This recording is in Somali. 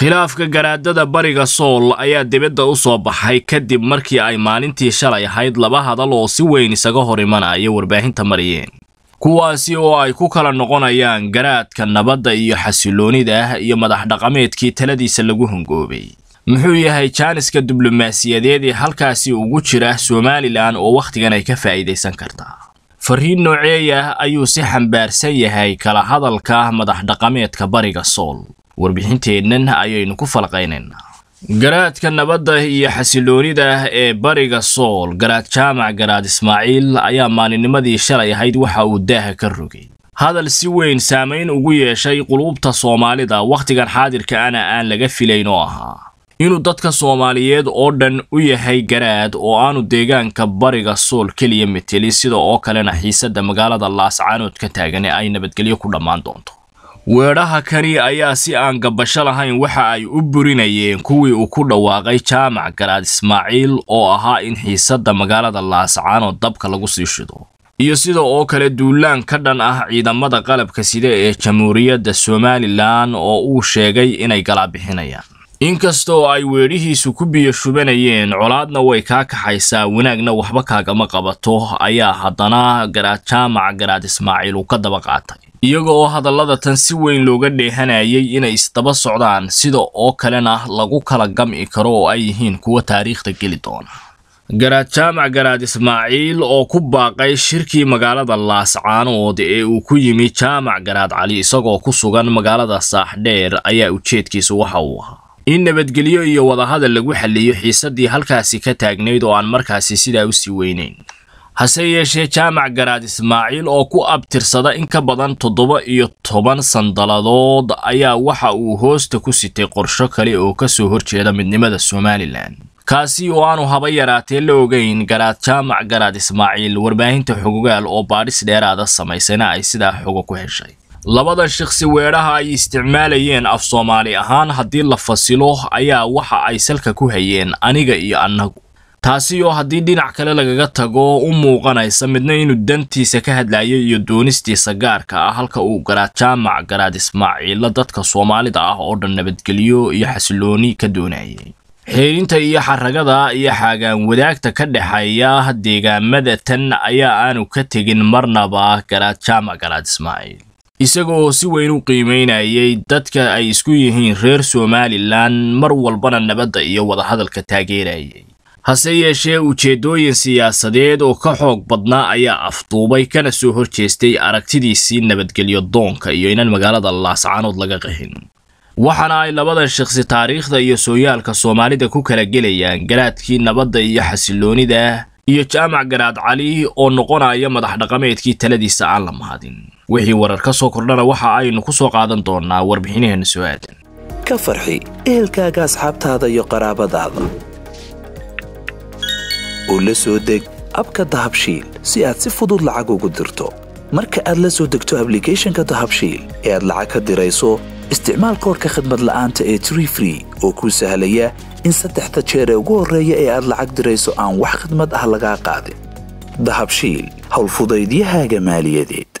khilaafka garaadada bariga sool ayaa dibadda u soo baxay kadib markii ay maalintii shalay ahayd laba hadal oo si weyn isaga hor imanaya warbaahinta mariyeen kuwaasi oo ay ku kala noqonayaan garaadka nabadda iyo xasiloonida iyo madax dhaqameedkii taladiisa lagu hongoobay muxuu yahay jaaniska diblomaasiyadeed ee halkaasi ugu jira somalilan oo wakhtigan ay ka faa'iidaysan kartaa fariin nooceeyah ayuu si xambaarsan yahay kala hadalka madax dhaqameedka bariga sool warbixinteennan ayaynu ku falqaynaynaa garaadka nabadda iyo xasiloonida ee bariga sool garaad jaamac garaad ismaaciil ayaa maalinnimadii shalay ahayd waxa uu daaha ka rogay hadal si weyn saamayn ugu yeeshay quluubta soomaalida wakhtigan xaadirka ana aan laga filayn oo ahaa inuu dadka soomaaliyeed oo dhan u yahay garaad oo aanu deegaanka bariga sool keliya metelin sida oo kalena xiisadda magaalada laascaanood ka taagan ee ay nabadgelyo ku dhammaan doonto weedhaha kani ayaa si aan gabasho lahayn waxa ay u burinayeen kuwii uu ku dhawaaqay jaamac galaad ismaaciil oo ahaa in xiisadda magaalada laascaano dabka lagu sii shido iyo sida oo kale duulaan ka dhan ah ciidamada qalabka sida ee jamhuuriyadda somalilan oo uu sheegay inay galaa bixinayaan inkastoo ay weedhihiisu ku biyo shubanayeen colaadna way kaa kaxaysaa wanaagna waxba kaagama qabato ayaa haddana garaad jaamac garaad ismaaciil uu ka daba qaatay iyaga oo hadallada tan si weyn looga dheehanayay inay isdaba socdaan sida oo kalena lagu kala gam'i karo oo ay yihiin kuwa taariikhda geli doona garaad jaamac garaad ismaaciil oo ku baaqay shirkii magaalada laascaanood ee uu ku yimi jaamac garaad cali isagoo ku sugan magaalada saaxdheer ayaa ujeedkiisu waxa uu ahaa in nabadgelyo iyo wadahadal lagu xaliyo xiisaddii halkaasi ka taagnayd oo aan markaasi sidaa u sii weynayn hase yeeshee jaamac garaad ismaaciil oo ku abtirsada in ka badan toddoba iyo toban sandaladood ayaa waxa uu hoosta ku sitay qorsho kale oo kasoo horjeeda midnimada somalilan kaasi oo aanu haba yaraatee la ogeyn garaad jaamac garaad ismaaciil warbaahinta xogogaal oo baadhis dheeraada samaysayna ay sidaa xogo ku heshay labada shakhsi weedhaha ay isticmaalayeen af soomaali ahaan haddii la fasilo ayaa waxa ay salka ku hayeen aniga iyo annagu taasi oo haddii dhinac kale lagaga tago u muuqanaysa midna inuu dantiisa ka hadlayay iyo doonistiisa gaarka ah halka uu garaad jaamac garaad ismaaciilla dadka soomaalida ah oo dhan nabadgelyo iyo xasilooni ka doonayay xiirinta iyo xaragada iyo xaagaan wadaagta ka dhexeeya deegaamada tan ayaa aanu ka tegin marnaba garaad jaamac garaad ismaaciil isagoo si weyn u qiimeynayay dadka ay isku yihiin reer somalilan mar walbana nabadda iyo wadahadalka taageerayay hase yeeshee ujeeddooyin siyaasadeed oo ka xoog badnaa ayaa afduubay kana soo horjeestay aragtidiisii nabadgelyo doonka iyo inaan magaalada laascaanood laga qaxin waxaana ay labadan shakhsi taariikhda iyo sooyaalka soomaalida ku kala gelayaan garaadkii nabadda iyo xasiloonida iyo jaamac garaad cali oo noqonaya madax dhaqameedkii taladiisa aan la mahadin wixii warar ka soo kordhana waxa aynu ku soo qaadan doonnaa warbixinaheena soo aadan ka farxi ehelkaaga asxaabtaada iyo qaraabadaada oo la soo deg abka dahabshiil si aad si fudud lacag ugu dirto marka aad la soo degto ablicathonka dahabshiil ee aad lacag ka dirayso isticmaal koorka khadmad la'aanta ee tree free oo kuu sahlaya in saddexda jeer ee ugu horreeya ee aad lacag dirayso aan wax khidmad ah lagaa qaadin dahabshiil howlfudaydiyahaaga maaliyadeed